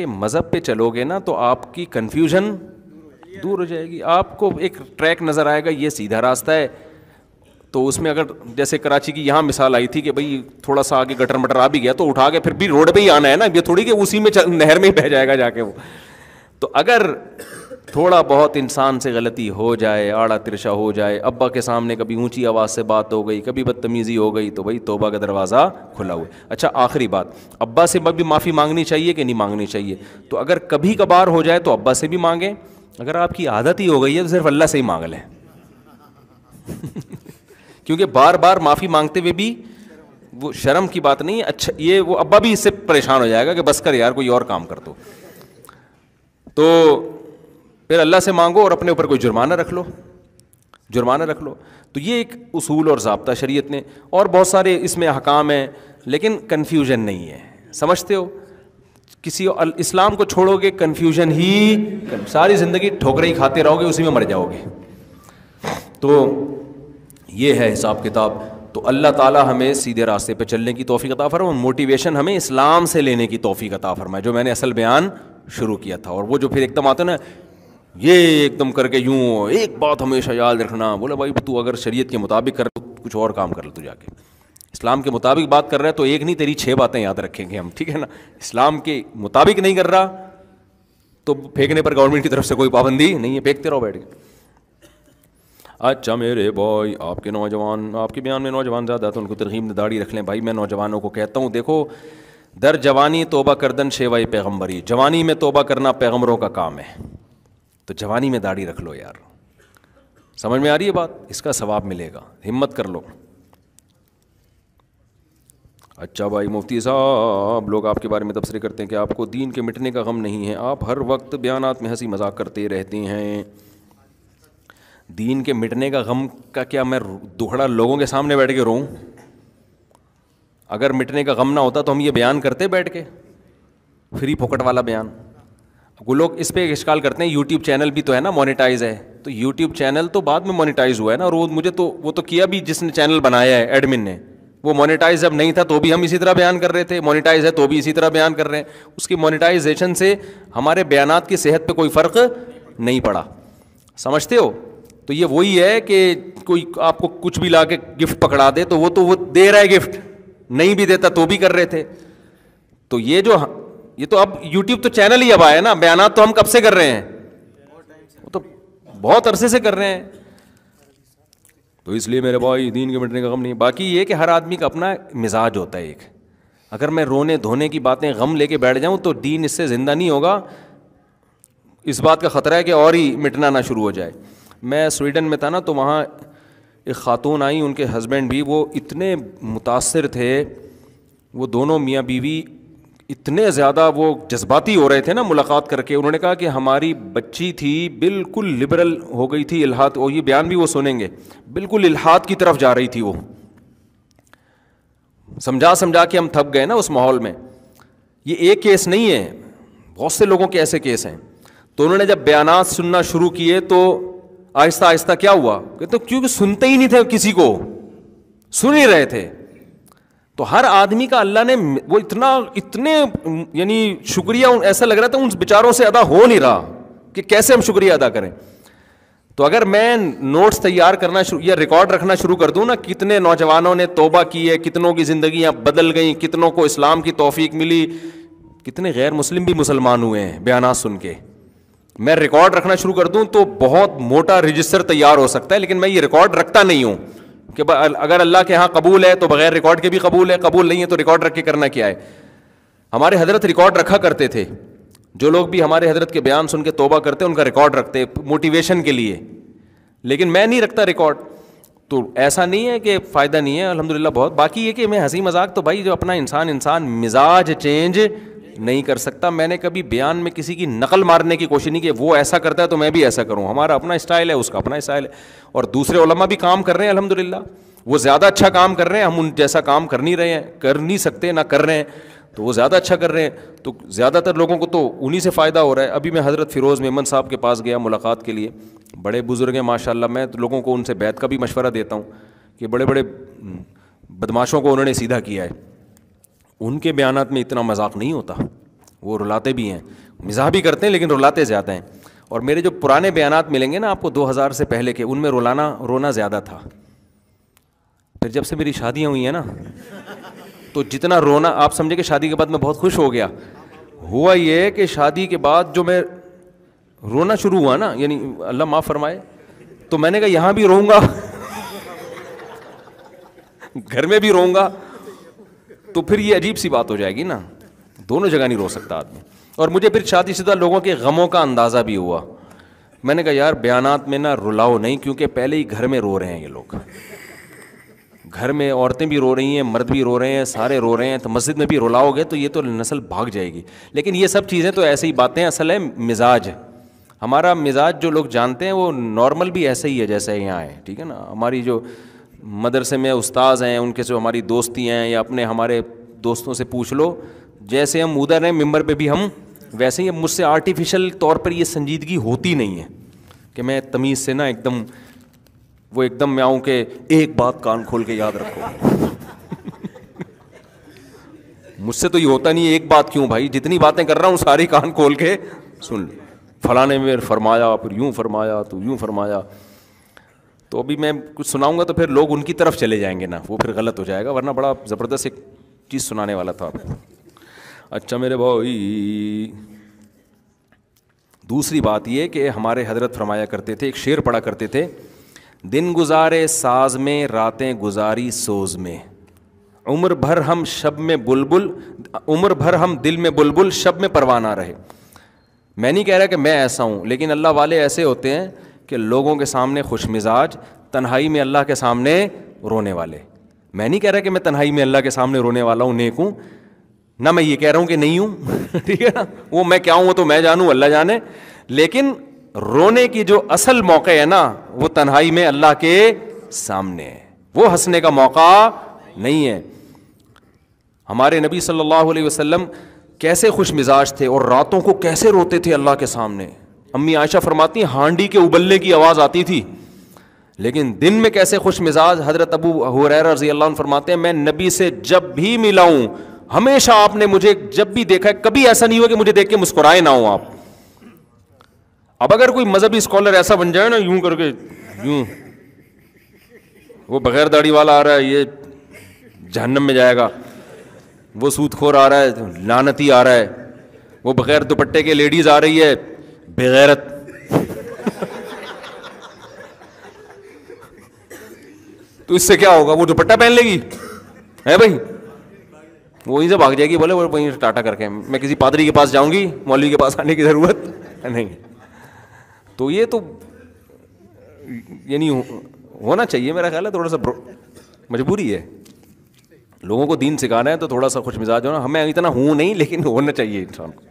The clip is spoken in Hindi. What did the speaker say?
के मज़हब पे चलोगे ना तो आपकी कन्फ्यूजन दूर हो जाएगी आपको एक ट्रैक नज़र आएगा ये सीधा रास्ता है तो उसमें अगर जैसे कराची की यहाँ मिसाल आई थी कि भाई थोड़ा सा आगे गटर मटर आ भी गया तो उठा के फिर भी रोड पे ही आना है ना ये थोड़ी कि उसी में नहर में ही बह जाएगा जाके वो तो अगर थोड़ा बहुत इंसान से गलती हो जाए आड़ा तिरछा हो जाए अब्बा के सामने कभी ऊंची आवाज़ से बात हो गई कभी बदतमीज़ी हो गई तो भाई तोबा का दरवाज़ा खुला हुआ अच्छा आखिरी बात अब्बा से भी माफ़ी मांगनी चाहिए कि नहीं मांगनी चाहिए तो अगर कभी कभार हो जाए तो अब्बा से भी मांगें अगर आपकी आदत ही हो गई है तो सिर्फ अल्लाह से ही मांग लें क्योंकि बार बार माफ़ी मांगते हुए भी वो शर्म की बात नहीं अच्छा ये वो अब्बा भी इससे परेशान हो जाएगा कि बस कर यार कोई और काम कर दो तो फिर अल्लाह से मांगो और अपने ऊपर कोई जुर्माना रख लो जुर्माना रख लो तो ये एक उसूल और जबता शरीयत ने और बहुत सारे इसमें अहकाम हैं लेकिन कन्फ्यूजन नहीं है समझते हो किसी इस्लाम को छोड़ोगे कन्फ्यूजन ही सारी ज़िंदगी ठोकर ही खाते रहोगे उसी में मर जाओगे तो ये है हिसाब किताब तो अल्लाह ताला हमें सीधे रास्ते पे चलने की तोफ़ी अता फरमाए मोटिवेशन हमें इस्लाम से लेने की तोफ़ी अता फरमाए जो मैंने असल बयान शुरू किया था और वो जो फिर एकदम आता ना ये एकदम करके यूँ एक बात हमेशा याद रखना बोला भाई तू अगर शरीयत के मुताबिक कर तो कुछ और काम कर ले तू जाके इस्लाम के मुताबिक बात कर रहा है तो एक नहीं तेरी छः बातें याद रखेंगे हम ठीक है ना इस्लाम के मुताबिक नहीं कर रहा तो फेंकने पर गवर्नमेंट की तरफ से कोई पाबंदी नहीं है फेंकते रहो बैठ के अच्छा मेरे बॉय आपके नौजवान आपके बयान में नौजवान ज़्यादा तो उनको तरगीब दाढ़ी रख लें भाई मैं नौजवानों को कहता हूँ देखो दर जवानी तोबा कर करदन शेवा पैगम्बरी जवानी में तोबा करना पैगम्बरों का काम है तो जवानी में दाढ़ी रख लो यार समझ में आ रही है बात इसका सवाब मिलेगा हिम्मत कर लो अच्छा भाई मुफ्ती साहब लोग आपके बारे में तबसरे करते हैं कि आपको दीन के मिटने का गम नहीं है आप हर वक्त बयान में हंसी मजाक करते रहते हैं दीन के मिटने का गम का क्या मैं दुखड़ा लोगों के सामने बैठ के रोऊं अगर मिटने का गम ना होता तो हम ये बयान करते बैठ के फ्री फोकट वाला बयान वो लोग इस पर इश्काल करते हैं यूट्यूब चैनल भी तो है ना मोनिटाइज है तो यूट्यूब चैनल तो बाद में मोनिटाइज हुआ है ना और वो मुझे तो वो तो किया भी जिसने चैनल बनाया है एडमिन ने वो मोनिटाइज जब नहीं था तो भी हम इसी तरह बयान कर रहे थे मोनिटाइज है तो भी इसी तरह बयान कर रहे हैं उसकी मोनिटाइजेशन से हमारे बयान की सेहत पर कोई फ़र्क नहीं पड़ा समझते हो तो ये वही है कि कोई आपको कुछ भी ला के गिफ्ट पकड़ा दे तो वो तो वो दे रहा है गिफ्ट नहीं भी देता तो भी कर रहे थे तो ये जो ये तो अब यूट्यूब तो चैनल ही अब आया ना बयान तो हम कब से कर रहे हैं वो तो बहुत अरसे से कर रहे हैं तो इसलिए मेरे भाई दीन के मिटने का गम नहीं बाकी ये कि हर आदमी का अपना मिजाज होता है एक अगर मैं रोने धोने की बातें गम लेके बैठ जाऊं तो दीन इससे ज़िंदा नहीं होगा इस बात का ख़तरा है कि और ही मिटना ना शुरू हो जाए मैं स्वीडन में था ना तो वहाँ एक ख़ातून आई उनके हस्बैंड भी वो इतने मुतासर थे वो दोनों मियाँ बीवी इतने ज़्यादा वो जज्बाती हो रहे थे ना मुलाकात करके उन्होंने कहा कि हमारी बच्ची थी बिल्कुल लिबरल हो गई थी इलाहात और ये बयान भी वो सुनेंगे बिल्कुल इलाहात की तरफ जा रही थी वो समझा समझा के हम थक गए ना उस माहौल में ये एक केस नहीं है बहुत से लोगों के ऐसे केस हैं तो उन्होंने जब बयान सुनना शुरू किए तो आहिस्ता आहिस्ता क्या हुआ कहते तो क्योंकि सुनते ही नहीं थे किसी को सुन ही रहे थे तो हर आदमी का अल्लाह ने वो इतना इतने यानी शुक्रिया ऐसा लग रहा था उन विचारों से अदा हो नहीं रहा कि कैसे हम शुक्रिया अदा करें तो अगर मैं नोट्स तैयार करना शुरू या रिकॉर्ड रखना शुरू कर दूं ना कितने नौजवानों ने तोबा की है कितनों की ज़िंदगियां बदल गई कितनों को इस्लाम की तोफीक मिली कितने गैर मुस्लिम भी मुसलमान हुए हैं बयाना सुन के मैं रिकॉर्ड रखना शुरू कर दूं तो बहुत मोटा रजिस्टर तैयार हो सकता है लेकिन मैं ये रिकॉर्ड रखता नहीं हूं कि अगर अल्लाह के यहाँ कबूल है तो बगैर रिकॉर्ड के भी कबूल है कबूल नहीं है तो रिकॉर्ड रख के करना क्या है हमारे हजरत रिकॉर्ड रखा करते थे जो लोग भी हमारे हजरत के बयान सुन के तोबा करते उनका रिकॉर्ड रखते मोटिवेशन के लिए लेकिन मैं नहीं रखता रिकॉर्ड तो ऐसा नहीं है कि फ़ायदा नहीं है अल्हम्दुलिल्लाह बहुत बाकी ये कि मैं हंसी मजाक तो भाई जो अपना इंसान इंसान मिजाज चेंज नहीं कर सकता मैंने कभी बयान में किसी की नकल मारने की कोशिश नहीं की वो ऐसा करता है तो मैं भी ऐसा करूँ हमारा अपना स्टाइल है उसका अपना स्टाइल है और दूसरे ओलमा भी काम कर रहे हैं अलहमदिल्ला वो ज़्यादा अच्छा काम कर रहे हैं हम उन जैसा काम कर नहीं रहे हैं कर नहीं सकते ना कर रहे हैं तो वो ज़्यादा अच्छा कर रहे हैं तो ज़्यादातर लोगों को तो उन्हीं से फ़ायदा हो रहा है अभी मैं हज़रत फ़िरोज़ मेमन साहब के पास गया मुलाकात के लिए बड़े बुज़ुर्ग हैं माशाल्लाह मैं तो लोगों को उनसे बैत का भी मशवरा देता हूँ कि बड़े बड़े हम्म, बदमाशों को उन्होंने सीधा किया है उनके बयान में इतना मजाक नहीं होता वो रुलाते भी हैं मिजा भी करते हैं लेकिन रुलाते ज़्यादा हैं और मेरे जो पुराने बयान मिलेंगे ना आपको 2000 से पहले के उनमें रुलाना रोना ज़्यादा था फिर जब से मेरी शादियाँ हुई हैं ना तो जितना रोना आप समझे कि शादी के बाद मैं बहुत खुश हो गया हुआ ये कि शादी के बाद जो मैं रोना शुरू हुआ ना यानी अल्लाह माफ़ फरमाए तो मैंने कहा यहाँ भी रोऊंगा घर में भी रोऊंगा तो फिर ये अजीब सी बात हो जाएगी ना दोनों जगह नहीं रो सकता आदमी और मुझे फिर शादीशुदा लोगों के गमों का अंदाज़ा भी हुआ मैंने कहा यार बयानात में ना रुलाओ नहीं क्योंकि पहले ही घर में रो रहे हैं ये लोग घर में औरतें भी रो रही हैं मर्द भी रो रहे हैं सारे रो रहे हैं तो मस्जिद में भी रुलाओगे तो ये तो नस्ल भाग जाएगी लेकिन ये सब चीज़ें तो ऐसे ही बातें असल है मिजाज हमारा मिजाज जो लोग जानते हैं वो नॉर्मल भी ऐसे ही है जैसे यहाँ है ठीक है ना हमारी जो मदरसे में उस्ताज़ हैं उनके से हमारी दोस्ती हैं या अपने हमारे दोस्तों से पूछ लो जैसे हम उधर हैं मेम्बर पर भी हम वैसे ही मुझसे आर्टिफिशल तौर पर यह संजीदगी होती नहीं है कि मैं तमीज़ से ना एकदम वो एकदम मैं आऊँ कि एक बात कान खोल के याद रखो मुझसे तो ये होता नहीं है एक बात क्यों भाई जितनी बातें कर रहा हूँ सारी कान खोल के सुन लो फलाने में फरमाया फिर यूँ फरमाया तो यूं फरमाया तो अभी मैं कुछ सुनाऊंगा तो फिर लोग उनकी तरफ चले जाएंगे ना वो फिर गलत हो जाएगा वरना बड़ा ज़बरदस्त एक चीज़ सुनाने वाला था अच्छा मेरे भाई दूसरी बात ये कि हमारे हजरत फरमाया करते थे एक शेर पड़ा करते थे दिन गुजारे साज में रातें गुजारी सोज में उम्र भर हम शब में बुलबुल उम्र भर हम दिल में बुलबुल शब में परवाना रहे मैं नहीं कह रहा कि मैं ऐसा हूँ लेकिन अल्लाह वाले ऐसे होते हैं कि लोगों के सामने खुश मिजाज तन्हाई में अल्लाह के सामने रोने वाले मैं नहीं कह रहा कि मैं तन्हाई में अल्लाह के सामने रोने वाला हूँ नेक हूँ ना मैं ये कह रहा हूँ कि नहीं हूँ ठीक है ना वो मैं क्या हूँ वो तो मैं जानूँ अल्लाह जाने लेकिन रोने की जो असल मौके है ना वो तन्हाई में अल्लाह के सामने है वो हंसने का मौका नहीं है हमारे नबी सल्लल्लाहु अलैहि वसल्लम कैसे खुश मिजाज थे और रातों को कैसे रोते थे अल्लाह के सामने अम्मी आयशा फरमाती हांडी के उबलने की आवाज़ आती थी लेकिन दिन में कैसे खुश मिजाज हजरत अबू हुरैर रजी अल्लाह फरमाते हैं मैं नबी से जब भी मिला हूं हमेशा आपने मुझे जब भी देखा है कभी ऐसा नहीं हुआ कि मुझे देख के मुस्कुराए ना हो आप अब अगर कोई मजहबी स्कॉलर ऐसा बन जाए ना यूं करके यूं वो बगैर दाढ़ी वाला आ रहा है ये जहन्नम में जाएगा वो सूतखोर आ रहा है लानती आ रहा है वो बगैर दुपट्टे के लेडीज़ आ रही है बेगैरत तो इससे क्या होगा वो दुपट्टा पहन लेगी है भाई वहीं से भाग जाएगी बोले वहीं से टाटा करके मैं किसी पादरी के पास जाऊंगी मौलवी के पास आने की ज़रूरत नहीं तो ये तो यानी होना चाहिए मेरा ख्याल है थोड़ा सा मजबूरी है लोगों को दीन सिखाना है तो थोड़ा सा खुश मिजाज होना हमें इतना हूँ नहीं लेकिन होना चाहिए इंसान को